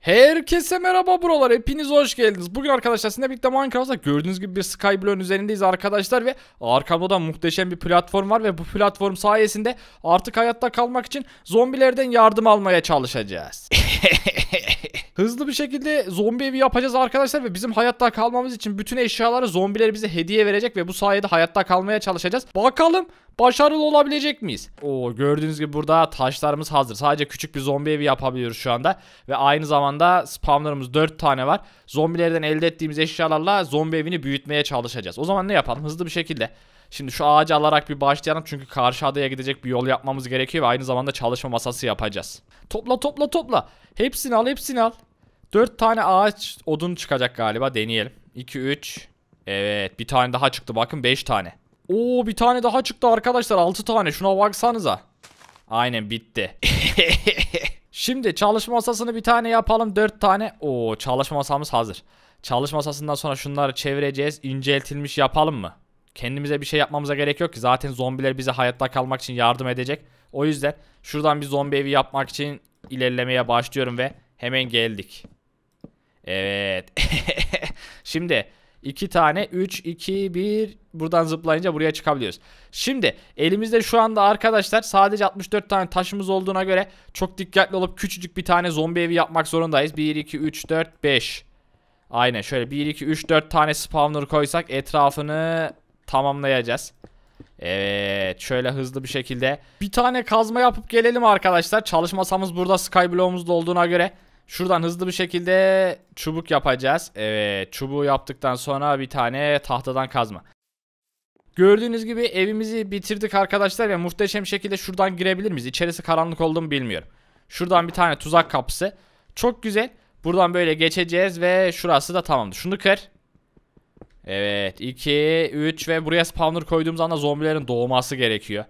Herkese merhaba buralar hepiniz hoş geldiniz. Bugün arkadaşlar sizinle birlikte Minecraft'ta gördüğünüz gibi bir Skyblock'un üzerindeyiz arkadaşlar ve arkamda da muhteşem bir platform var ve bu platform sayesinde artık hayatta kalmak için zombilerden yardım almaya çalışacağız. Hızlı bir şekilde zombi evi yapacağız arkadaşlar ve bizim hayatta kalmamız için bütün eşyaları zombiler bize hediye verecek ve bu sayede hayatta kalmaya çalışacağız. Bakalım başarılı olabilecek miyiz? Oo gördüğünüz gibi burada taşlarımız hazır. Sadece küçük bir zombi evi yapabiliyoruz şu anda. Ve aynı zamanda spamlarımız 4 tane var. Zombilerden elde ettiğimiz eşyalarla zombi evini büyütmeye çalışacağız. O zaman ne yapalım? Hızlı bir şekilde. Şimdi şu ağacı alarak bir başlayalım çünkü karşı adaya gidecek bir yol yapmamız gerekiyor ve aynı zamanda çalışma masası yapacağız. Topla topla topla. Hepsini al hepsini al. 4 tane ağaç odun çıkacak galiba deneyelim. 2 3 Evet bir tane daha çıktı bakın 5 tane. Oo bir tane daha çıktı arkadaşlar 6 tane şuna baksanıza. Aynen bitti. Şimdi çalışma masasını bir tane yapalım 4 tane. Oo çalışma masamız hazır. Çalışma masasından sonra şunları çevireceğiz. İnceltilmiş yapalım mı? Kendimize bir şey yapmamıza gerek yok ki. Zaten zombiler bize hayatta kalmak için yardım edecek. O yüzden şuradan bir zombi evi yapmak için ilerlemeye başlıyorum ve hemen geldik. Evet. Şimdi iki tane 3, 2, 1 buradan zıplayınca buraya çıkabiliyoruz. Şimdi elimizde şu anda arkadaşlar sadece 64 tane taşımız olduğuna göre çok dikkatli olup küçücük bir tane zombi evi yapmak zorundayız. 1, 2, 3, 4, 5. Aynen şöyle 1, 2, 3, 4 tane spawner koysak etrafını tamamlayacağız. Evet şöyle hızlı bir şekilde bir tane kazma yapıp gelelim arkadaşlar. Çalışmasamız burada skyblock'umuz da olduğuna göre şuradan hızlı bir şekilde çubuk yapacağız. Evet çubuğu yaptıktan sonra bir tane tahtadan kazma. Gördüğünüz gibi evimizi bitirdik arkadaşlar ve muhteşem şekilde şuradan girebilir miyiz? İçerisi karanlık olduğunu bilmiyorum. Şuradan bir tane tuzak kapısı. Çok güzel. Buradan böyle geçeceğiz ve şurası da tamamdır. Şunu kır. Evet 2, 3 ve buraya spawner koyduğumuz anda zombilerin doğması gerekiyor.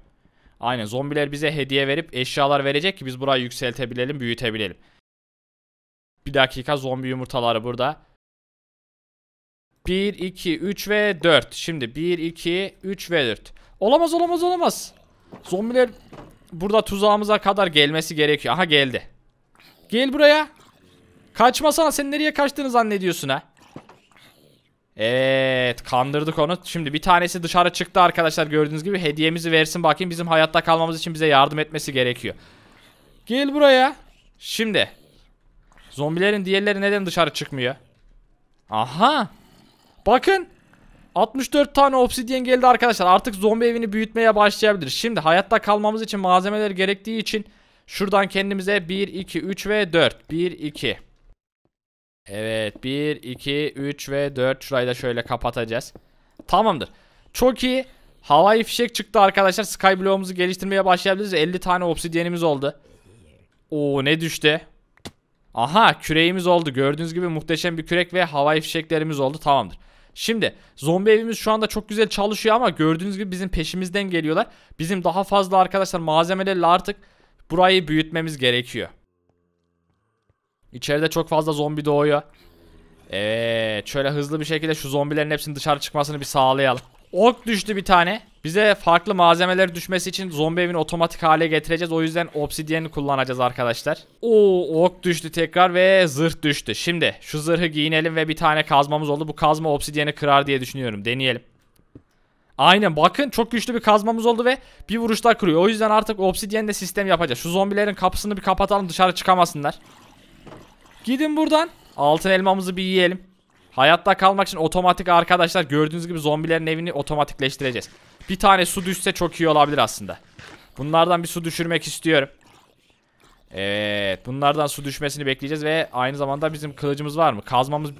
Aynen zombiler bize hediye verip eşyalar verecek ki biz burayı yükseltebilelim büyütebilelim. Bir dakika zombi yumurtaları burada. 1, 2, 3 ve 4. Şimdi 1, 2, 3 ve 4. Olamaz olamaz olamaz. Zombiler burada tuzağımıza kadar gelmesi gerekiyor. Aha geldi. Gel buraya. Kaçmasana sen nereye kaçtığını zannediyorsun ha. Evet kandırdık onu. Şimdi bir tanesi dışarı çıktı arkadaşlar gördüğünüz gibi. Hediyemizi versin bakayım bizim hayatta kalmamız için bize yardım etmesi gerekiyor. Gel buraya. Şimdi. Zombilerin diğerleri neden dışarı çıkmıyor? Aha. Bakın. 64 tane obsidyen geldi arkadaşlar. Artık zombi evini büyütmeye başlayabiliriz. Şimdi hayatta kalmamız için malzemeler gerektiği için şuradan kendimize 1, 2, 3 ve 4. 1, 2. Evet 1, 2, 3 ve 4 şurayı da şöyle kapatacağız. Tamamdır. Çok iyi. Havai fişek çıktı arkadaşlar. Skyblock'umuzu geliştirmeye başlayabiliriz. 50 tane obsidyenimiz oldu. Oo ne düştü? Aha küreğimiz oldu. Gördüğünüz gibi muhteşem bir kürek ve havai fişeklerimiz oldu. Tamamdır. Şimdi zombi evimiz şu anda çok güzel çalışıyor ama gördüğünüz gibi bizim peşimizden geliyorlar. Bizim daha fazla arkadaşlar malzemelerle artık burayı büyütmemiz gerekiyor. İçeride çok fazla zombi doğuyor. Evet şöyle hızlı bir şekilde şu zombilerin hepsinin dışarı çıkmasını bir sağlayalım. Ok düştü bir tane. Bize farklı malzemeler düşmesi için zombi evini otomatik hale getireceğiz. O yüzden obsidiyeni kullanacağız arkadaşlar. Oo ok düştü tekrar ve zırh düştü. Şimdi şu zırhı giyinelim ve bir tane kazmamız oldu. Bu kazma obsidiyeni kırar diye düşünüyorum. Deneyelim. Aynen bakın çok güçlü bir kazmamız oldu ve bir vuruşta kırıyor. O yüzden artık obsidiyen sistem yapacağız. Şu zombilerin kapısını bir kapatalım dışarı çıkamasınlar. Gidin buradan. Altın elmamızı bir yiyelim. Hayatta kalmak için otomatik arkadaşlar gördüğünüz gibi zombilerin evini otomatikleştireceğiz. Bir tane su düşse çok iyi olabilir aslında. Bunlardan bir su düşürmek istiyorum. Evet bunlardan su düşmesini bekleyeceğiz ve aynı zamanda bizim kılıcımız var mı? Kazmamız...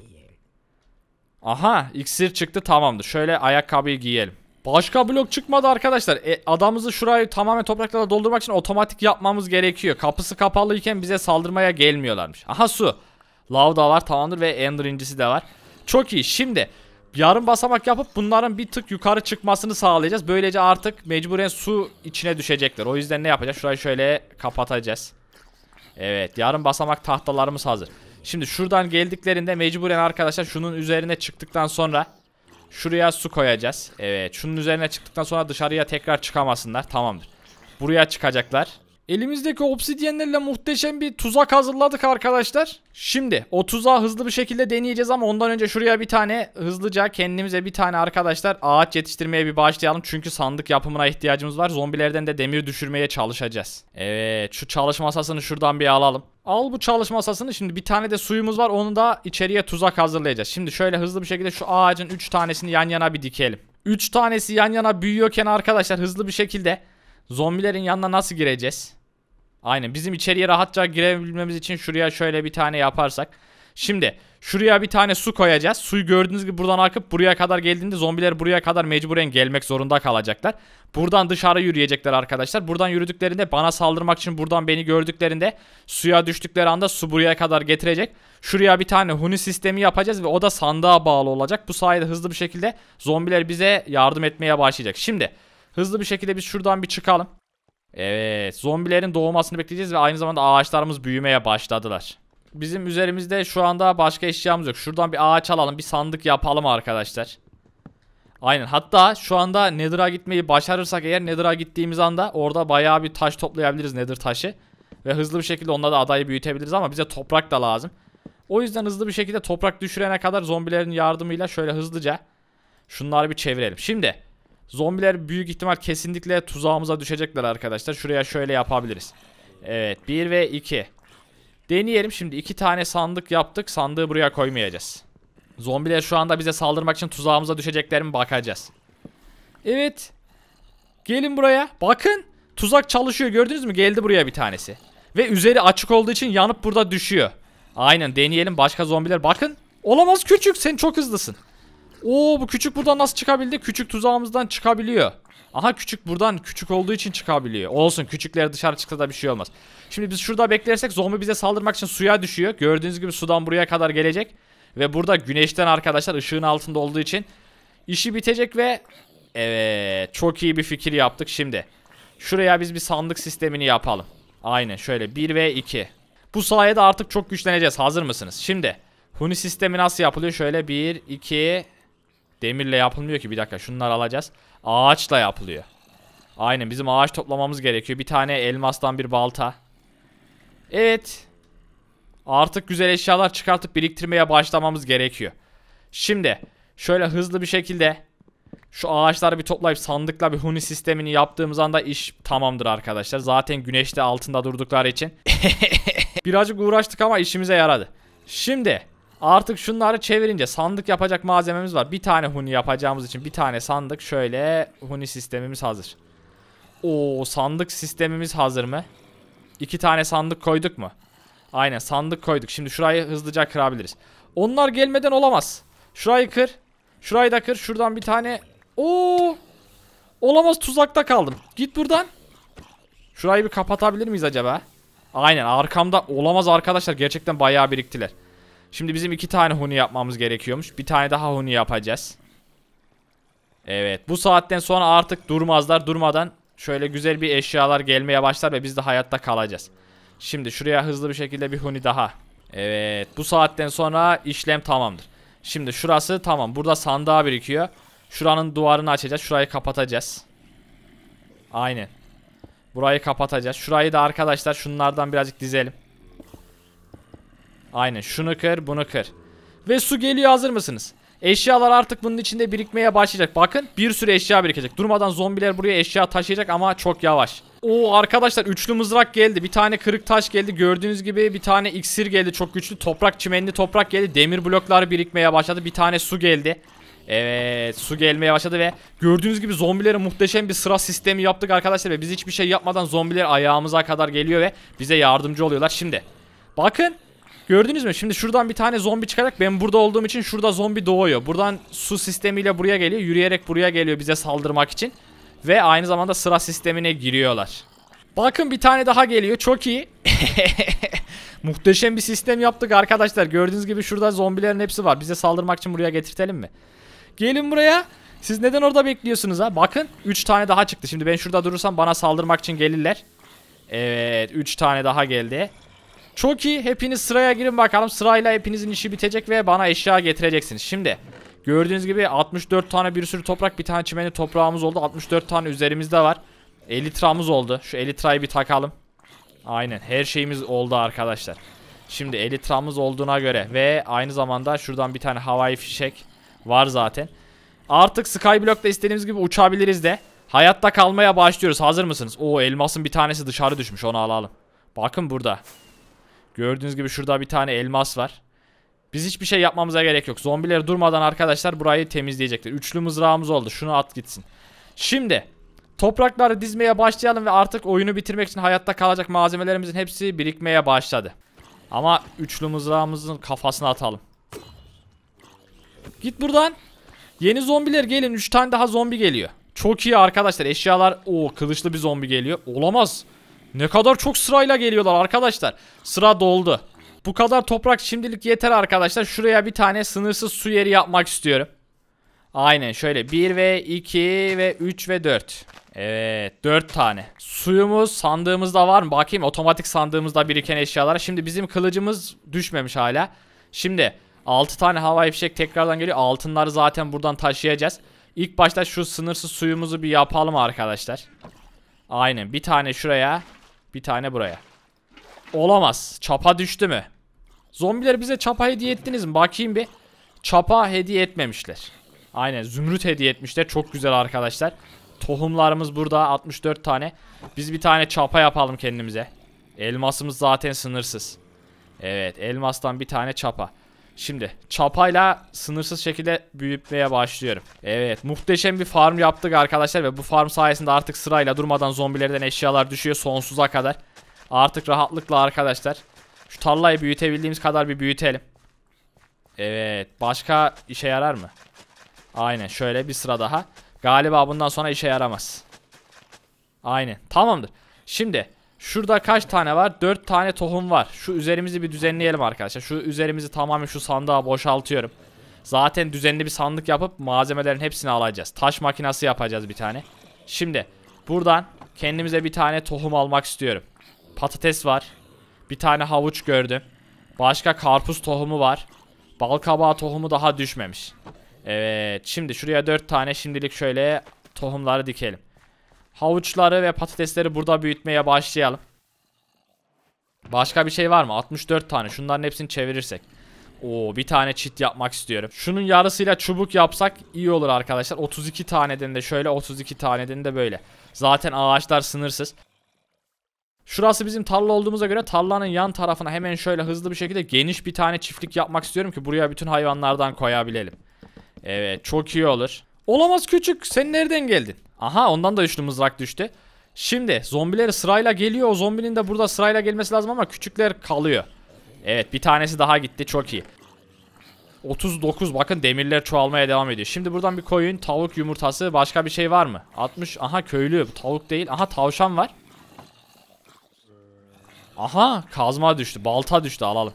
Aha iksir çıktı tamamdır. Şöyle ayakkabıyı giyelim. Başka blok çıkmadı arkadaşlar. E, adamızı şurayı tamamen topraklarla doldurmak için otomatik yapmamız gerekiyor. Kapısı kapalıyken bize saldırmaya gelmiyorlarmış. Aha su. Lav da var tamamdır ve Ender incisi de var. Çok iyi. Şimdi yarım basamak yapıp bunların bir tık yukarı çıkmasını sağlayacağız. Böylece artık mecburen su içine düşecekler. O yüzden ne yapacağız? Şurayı şöyle kapatacağız. Evet yarım basamak tahtalarımız hazır. Şimdi şuradan geldiklerinde mecburen arkadaşlar şunun üzerine çıktıktan sonra Şuraya su koyacağız. Evet. Şunun üzerine çıktıktan sonra dışarıya tekrar çıkamasınlar. Tamamdır. Buraya çıkacaklar. Elimizdeki obsidyenlerle muhteşem bir tuzak hazırladık arkadaşlar. Şimdi o tuzağı hızlı bir şekilde deneyeceğiz ama ondan önce şuraya bir tane hızlıca kendimize bir tane arkadaşlar ağaç yetiştirmeye bir başlayalım. Çünkü sandık yapımına ihtiyacımız var. Zombilerden de demir düşürmeye çalışacağız. Evet şu çalışma masasını şuradan bir alalım. Al bu çalışma masasını şimdi bir tane de suyumuz var onu da içeriye tuzak hazırlayacağız. Şimdi şöyle hızlı bir şekilde şu ağacın 3 tanesini yan yana bir dikelim. 3 tanesi yan yana büyüyorken arkadaşlar hızlı bir şekilde zombilerin yanına nasıl gireceğiz? Aynen bizim içeriye rahatça girebilmemiz için şuraya şöyle bir tane yaparsak. Şimdi şuraya bir tane su koyacağız. Suyu gördüğünüz gibi buradan akıp buraya kadar geldiğinde zombiler buraya kadar mecburen gelmek zorunda kalacaklar. Buradan dışarı yürüyecekler arkadaşlar. Buradan yürüdüklerinde bana saldırmak için buradan beni gördüklerinde suya düştükleri anda su buraya kadar getirecek. Şuraya bir tane huni sistemi yapacağız ve o da sandığa bağlı olacak. Bu sayede hızlı bir şekilde zombiler bize yardım etmeye başlayacak. Şimdi hızlı bir şekilde biz şuradan bir çıkalım. Evet zombilerin doğmasını bekleyeceğiz ve aynı zamanda ağaçlarımız büyümeye başladılar. Bizim üzerimizde şu anda başka eşyamız yok. Şuradan bir ağaç alalım bir sandık yapalım arkadaşlar. Aynen hatta şu anda Nether'a gitmeyi başarırsak eğer Nether'a gittiğimiz anda orada bayağı bir taş toplayabiliriz Nether taşı. Ve hızlı bir şekilde onunla da adayı büyütebiliriz ama bize toprak da lazım. O yüzden hızlı bir şekilde toprak düşürene kadar zombilerin yardımıyla şöyle hızlıca şunları bir çevirelim. Şimdi Zombiler büyük ihtimal kesinlikle tuzağımıza düşecekler arkadaşlar. Şuraya şöyle yapabiliriz. Evet 1 ve 2. Deneyelim şimdi 2 tane sandık yaptık. Sandığı buraya koymayacağız. Zombiler şu anda bize saldırmak için tuzağımıza düşecekler mi bakacağız. Evet. Gelin buraya. Bakın. Tuzak çalışıyor gördünüz mü? Geldi buraya bir tanesi. Ve üzeri açık olduğu için yanıp burada düşüyor. Aynen deneyelim başka zombiler. Bakın. Olamaz küçük sen çok hızlısın. Oo bu küçük buradan nasıl çıkabildi? Küçük tuzağımızdan çıkabiliyor. Aha küçük buradan küçük olduğu için çıkabiliyor. Olsun küçükler dışarı çıksa da bir şey olmaz. Şimdi biz şurada beklersek zombi bize saldırmak için suya düşüyor. Gördüğünüz gibi sudan buraya kadar gelecek. Ve burada güneşten arkadaşlar ışığın altında olduğu için işi bitecek ve evet çok iyi bir fikir yaptık şimdi. Şuraya biz bir sandık sistemini yapalım. Aynen şöyle 1 ve 2. Bu sayede artık çok güçleneceğiz. Hazır mısınız? Şimdi Huni sistemi nasıl yapılıyor? Şöyle 1, 2, Demirle yapılmıyor ki bir dakika şunları alacağız. Ağaçla yapılıyor. Aynen bizim ağaç toplamamız gerekiyor. Bir tane elmastan bir balta. Evet. Artık güzel eşyalar çıkartıp biriktirmeye başlamamız gerekiyor. Şimdi şöyle hızlı bir şekilde şu ağaçları bir toplayıp sandıkla bir huni sistemini yaptığımız anda iş tamamdır arkadaşlar. Zaten güneşte altında durdukları için. Birazcık uğraştık ama işimize yaradı. Şimdi Artık şunları çevirince sandık yapacak malzememiz var. Bir tane huni yapacağımız için bir tane sandık. Şöyle huni sistemimiz hazır. Oo sandık sistemimiz hazır mı? İki tane sandık koyduk mu? Aynen sandık koyduk. Şimdi şurayı hızlıca kırabiliriz. Onlar gelmeden olamaz. Şurayı kır. Şurayı da kır. Şuradan bir tane. Oo! Olamaz tuzakta kaldım. Git buradan. Şurayı bir kapatabilir miyiz acaba? Aynen arkamda olamaz arkadaşlar. Gerçekten bayağı biriktiler. Şimdi bizim iki tane huni yapmamız gerekiyormuş. Bir tane daha huni yapacağız. Evet. Bu saatten sonra artık durmazlar. Durmadan şöyle güzel bir eşyalar gelmeye başlar ve biz de hayatta kalacağız. Şimdi şuraya hızlı bir şekilde bir huni daha. Evet. Bu saatten sonra işlem tamamdır. Şimdi şurası tamam. Burada sandığa birikiyor. Şuranın duvarını açacağız. Şurayı kapatacağız. Aynen. Burayı kapatacağız. Şurayı da arkadaşlar şunlardan birazcık dizelim. Aynen şunu kır bunu kır. Ve su geliyor hazır mısınız? Eşyalar artık bunun içinde birikmeye başlayacak. Bakın bir sürü eşya birikecek. Durmadan zombiler buraya eşya taşıyacak ama çok yavaş. Oo arkadaşlar üçlü mızrak geldi. Bir tane kırık taş geldi. Gördüğünüz gibi bir tane iksir geldi. Çok güçlü toprak çimenli toprak geldi. Demir bloklar birikmeye başladı. Bir tane su geldi. Evet su gelmeye başladı ve gördüğünüz gibi zombilere muhteşem bir sıra sistemi yaptık arkadaşlar. Ve biz hiçbir şey yapmadan zombiler ayağımıza kadar geliyor ve bize yardımcı oluyorlar. Şimdi bakın Gördünüz mü? Şimdi şuradan bir tane zombi çıkarak ben burada olduğum için şurada zombi doğuyor. Buradan su sistemiyle buraya geliyor. Yürüyerek buraya geliyor bize saldırmak için. Ve aynı zamanda sıra sistemine giriyorlar. Bakın bir tane daha geliyor. Çok iyi. Muhteşem bir sistem yaptık arkadaşlar. Gördüğünüz gibi şurada zombilerin hepsi var. Bize saldırmak için buraya getirtelim mi? Gelin buraya. Siz neden orada bekliyorsunuz ha? Bakın 3 tane daha çıktı. Şimdi ben şurada durursam bana saldırmak için gelirler. Evet 3 tane daha geldi. Çok iyi. Hepiniz sıraya girin bakalım. Sırayla hepinizin işi bitecek ve bana eşya getireceksiniz. Şimdi gördüğünüz gibi 64 tane bir sürü toprak bir tane çimeni toprağımız oldu. 64 tane üzerimizde var. Elitramız oldu. Şu elitrayı bir takalım. Aynen her şeyimiz oldu arkadaşlar. Şimdi elitramız olduğuna göre ve aynı zamanda şuradan bir tane havai fişek var zaten. Artık Skyblock'ta istediğimiz gibi uçabiliriz de. Hayatta kalmaya başlıyoruz. Hazır mısınız? Oo elmasın bir tanesi dışarı düşmüş onu alalım. Bakın burada. Gördüğünüz gibi şurada bir tane elmas var. Biz hiçbir şey yapmamıza gerek yok. Zombiler durmadan arkadaşlar burayı temizleyecekler. Üçlü mızrağımız oldu. Şunu at gitsin. Şimdi toprakları dizmeye başlayalım ve artık oyunu bitirmek için hayatta kalacak malzemelerimizin hepsi birikmeye başladı. Ama üçlü mızrağımızın kafasını atalım. Git buradan. Yeni zombiler gelin. Üç tane daha zombi geliyor. Çok iyi arkadaşlar. Eşyalar. o kılıçlı bir zombi geliyor. Olamaz. Olamaz. Ne kadar çok sırayla geliyorlar arkadaşlar. Sıra doldu. Bu kadar toprak şimdilik yeter arkadaşlar. Şuraya bir tane sınırsız su yeri yapmak istiyorum. Aynen şöyle 1 ve 2 ve 3 ve 4. Evet 4 tane. Suyumuz sandığımızda var mı? Bakayım otomatik sandığımızda biriken eşyalar. Şimdi bizim kılıcımız düşmemiş hala. Şimdi 6 tane hava fişek tekrardan geliyor. Altınları zaten buradan taşıyacağız. İlk başta şu sınırsız suyumuzu bir yapalım arkadaşlar. Aynen bir tane şuraya bir tane buraya. Olamaz. Çapa düştü mü? Zombiler bize çapa hediye ettiniz mi? Bakayım bir. Çapa hediye etmemişler. Aynen zümrüt hediye etmişler. Çok güzel arkadaşlar. Tohumlarımız burada 64 tane. Biz bir tane çapa yapalım kendimize. Elmasımız zaten sınırsız. Evet elmastan bir tane çapa. Şimdi çapayla sınırsız şekilde büyütmeye başlıyorum. Evet muhteşem bir farm yaptık arkadaşlar ve bu farm sayesinde artık sırayla durmadan zombilerden eşyalar düşüyor sonsuza kadar. Artık rahatlıkla arkadaşlar şu tarlayı büyütebildiğimiz kadar bir büyütelim. Evet başka işe yarar mı? Aynen şöyle bir sıra daha. Galiba bundan sonra işe yaramaz. Aynen tamamdır. Şimdi Şurada kaç tane var? 4 tane tohum var. Şu üzerimizi bir düzenleyelim arkadaşlar. Şu üzerimizi tamamen şu sandığa boşaltıyorum. Zaten düzenli bir sandık yapıp malzemelerin hepsini alacağız. Taş makinası yapacağız bir tane. Şimdi buradan kendimize bir tane tohum almak istiyorum. Patates var. Bir tane havuç gördüm. Başka karpuz tohumu var. Bal kabağı tohumu daha düşmemiş. Evet şimdi şuraya 4 tane şimdilik şöyle tohumları dikelim. Havuçları ve patatesleri burada büyütmeye başlayalım. Başka bir şey var mı? 64 tane. Şunların hepsini çevirirsek. Oo bir tane çit yapmak istiyorum. Şunun yarısıyla çubuk yapsak iyi olur arkadaşlar. 32 taneden de şöyle 32 taneden de böyle. Zaten ağaçlar sınırsız. Şurası bizim tarla olduğumuza göre tarlanın yan tarafına hemen şöyle hızlı bir şekilde geniş bir tane çiftlik yapmak istiyorum ki buraya bütün hayvanlardan koyabilelim. Evet çok iyi olur. Olamaz küçük sen nereden geldin? Aha ondan da üçlü mızrak düştü. Şimdi zombileri sırayla geliyor. O zombinin de burada sırayla gelmesi lazım ama küçükler kalıyor. Evet bir tanesi daha gitti. Çok iyi. 39 bakın demirler çoğalmaya devam ediyor. Şimdi buradan bir koyun. Tavuk yumurtası. Başka bir şey var mı? 60. Aha köylü. Bu tavuk değil. Aha tavşan var. Aha kazma düştü. Balta düştü alalım.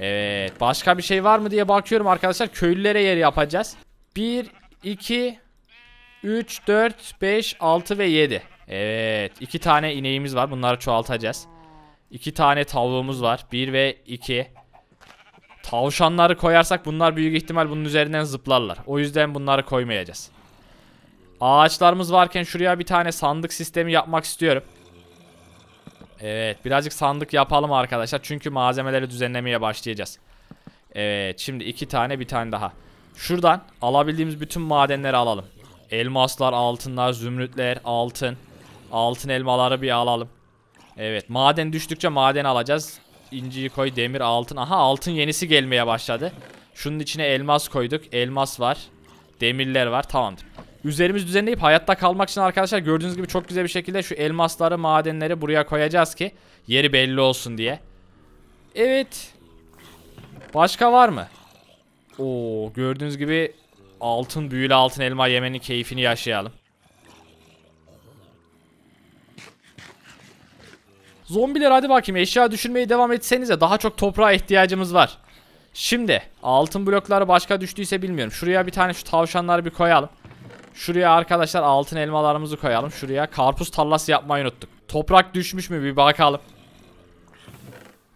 Evet başka bir şey var mı diye bakıyorum arkadaşlar. Köylülere yer yapacağız. 1, 2, 3, 4, 5, 6 ve 7. Evet. 2 tane ineğimiz var. Bunları çoğaltacağız. 2 tane tavuğumuz var. 1 ve 2. Tavşanları koyarsak bunlar büyük ihtimal bunun üzerinden zıplarlar. O yüzden bunları koymayacağız. Ağaçlarımız varken şuraya bir tane sandık sistemi yapmak istiyorum. Evet birazcık sandık yapalım arkadaşlar. Çünkü malzemeleri düzenlemeye başlayacağız. Evet şimdi iki tane bir tane daha. Şuradan alabildiğimiz bütün madenleri alalım. Elmaslar, altınlar, zümrütler, altın. Altın elmaları bir alalım. Evet maden düştükçe maden alacağız. İnciyi koy, demir, altın. Aha altın yenisi gelmeye başladı. Şunun içine elmas koyduk. Elmas var. Demirler var. Tamamdır. Üzerimiz düzenleyip hayatta kalmak için arkadaşlar gördüğünüz gibi çok güzel bir şekilde şu elmasları, madenleri buraya koyacağız ki yeri belli olsun diye. Evet. Başka var mı? Oo, gördüğünüz gibi altın büyülü altın elma yemenin keyfini yaşayalım. Zombiler hadi bakayım eşya düşürmeye devam etsenize daha çok toprağa ihtiyacımız var. Şimdi altın blokları başka düştüyse bilmiyorum. Şuraya bir tane şu tavşanları bir koyalım. Şuraya arkadaşlar altın elmalarımızı koyalım. Şuraya karpuz tarlası yapmayı unuttuk. Toprak düşmüş mü bir bakalım.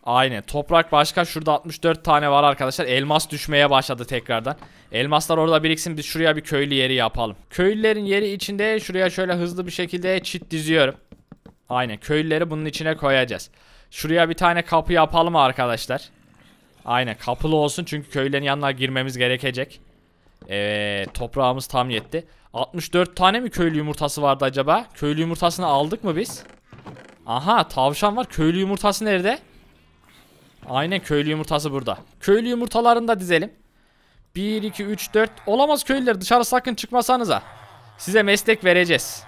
Aynen. Toprak başka. Şurada 64 tane var arkadaşlar. Elmas düşmeye başladı tekrardan. Elmaslar orada biriksin. Biz şuraya bir köylü yeri yapalım. Köylülerin yeri içinde şuraya şöyle hızlı bir şekilde çit diziyorum. Aynen. Köylüleri bunun içine koyacağız. Şuraya bir tane kapı yapalım arkadaşlar. Aynen. Kapılı olsun çünkü köylülerin yanına girmemiz gerekecek. Evet. Toprağımız tam yetti. 64 tane mi köylü yumurtası vardı acaba? Köylü yumurtasını aldık mı biz? Aha tavşan var. Köylü yumurtası nerede? Nerede? Aynen köylü yumurtası burada. Köylü yumurtalarını da dizelim. 1, 2, 3, 4. Olamaz köylüler dışarı sakın çıkmasanıza. Size meslek vereceğiz.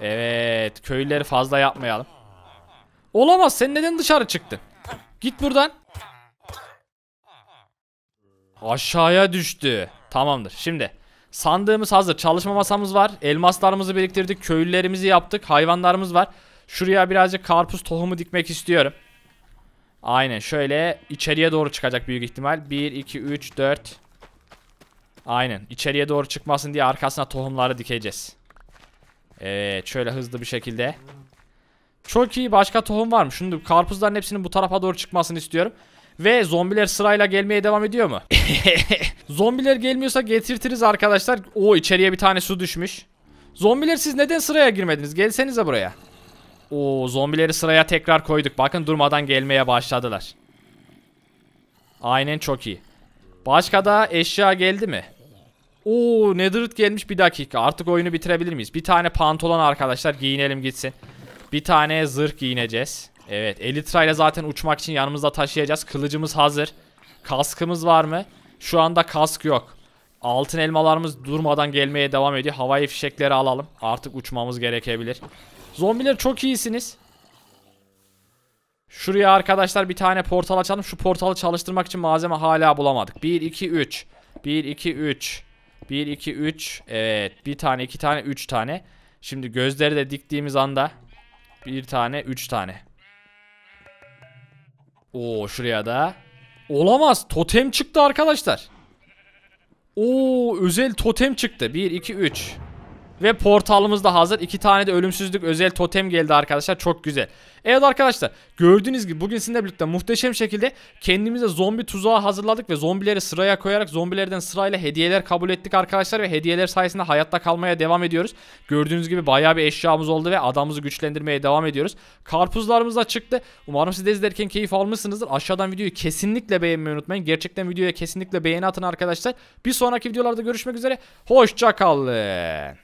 Evet köylüleri fazla yapmayalım. Olamaz sen neden dışarı çıktın? Git buradan. Aşağıya düştü. Tamamdır şimdi. Sandığımız hazır. Çalışma masamız var. Elmaslarımızı biriktirdik. Köylülerimizi yaptık. Hayvanlarımız var. Şuraya birazcık karpuz tohumu dikmek istiyorum. Aynen şöyle içeriye doğru çıkacak büyük ihtimal. 1, 2, 3, 4. Aynen içeriye doğru çıkmasın diye arkasına tohumları dikeceğiz. Evet şöyle hızlı bir şekilde. Çok iyi başka tohum var mı? Şimdi karpuzların hepsinin bu tarafa doğru çıkmasını istiyorum. Ve zombiler sırayla gelmeye devam ediyor mu? zombiler gelmiyorsa getirtiriz arkadaşlar. O içeriye bir tane su düşmüş. Zombiler siz neden sıraya girmediniz? Gelsenize buraya. Oo zombileri sıraya tekrar koyduk. Bakın durmadan gelmeye başladılar. Aynen çok iyi. Başka da eşya geldi mi? Oo Netherit gelmiş bir dakika. Artık oyunu bitirebilir miyiz? Bir tane pantolon arkadaşlar giyinelim gitsin. Bir tane zırh giyineceğiz. Evet Elytra ile zaten uçmak için yanımızda taşıyacağız. Kılıcımız hazır. Kaskımız var mı? Şu anda kask yok. Altın elmalarımız durmadan gelmeye devam ediyor. Havai fişekleri alalım. Artık uçmamız gerekebilir. Zombiler çok iyisiniz. Şuraya arkadaşlar bir tane portal açalım. Şu portalı çalıştırmak için malzeme hala bulamadık. 1, 2, 3. 1, 2, 3. 1, 2, 3. Evet. Bir tane, iki tane, üç tane. Şimdi gözleri de diktiğimiz anda bir tane, üç tane. Oo şuraya da. Olamaz. Totem çıktı arkadaşlar. Oo özel totem çıktı. 1, 2, 3. Ve portalımız da hazır. İki tane de ölümsüzlük özel totem geldi arkadaşlar. Çok güzel. Evet arkadaşlar gördüğünüz gibi bugün sizinle birlikte muhteşem şekilde kendimize zombi tuzağı hazırladık ve zombileri sıraya koyarak zombilerden sırayla hediyeler kabul ettik arkadaşlar ve hediyeler sayesinde hayatta kalmaya devam ediyoruz. Gördüğünüz gibi baya bir eşyamız oldu ve adamımızı güçlendirmeye devam ediyoruz. Karpuzlarımız da çıktı. Umarım siz de izlerken keyif almışsınızdır. Aşağıdan videoyu kesinlikle beğenmeyi unutmayın. Gerçekten videoya kesinlikle beğeni atın arkadaşlar. Bir sonraki videolarda görüşmek üzere. Hoşçakalın.